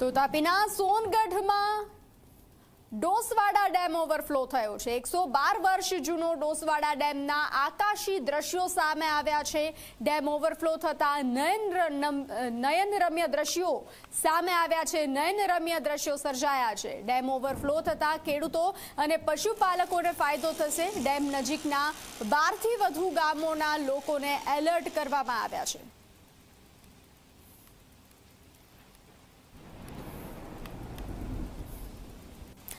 તો તાપીના સોનગઢમાં ડોસવાડા ડેમ ઓવરફ્લો થયો છે એકસો બાર વર્ષ જૂનો ડોસવાડા ડેમના આકાશી દ્રશ્યો સામે આવ્યા છે ડેમ ઓવરફ્લો થતા નયનરમ્ય દ્રશ્યો સામે આવ્યા છે નયનરમ્ય દ્રશ્યો સર્જાયા છે ડેમ ઓવરફ્લો થતા ખેડૂતો અને પશુપાલકોને ફાયદો થશે ડેમ નજીકના બારથી વધુ ગામોના લોકોને એલર્ટ કરવામાં આવ્યા છે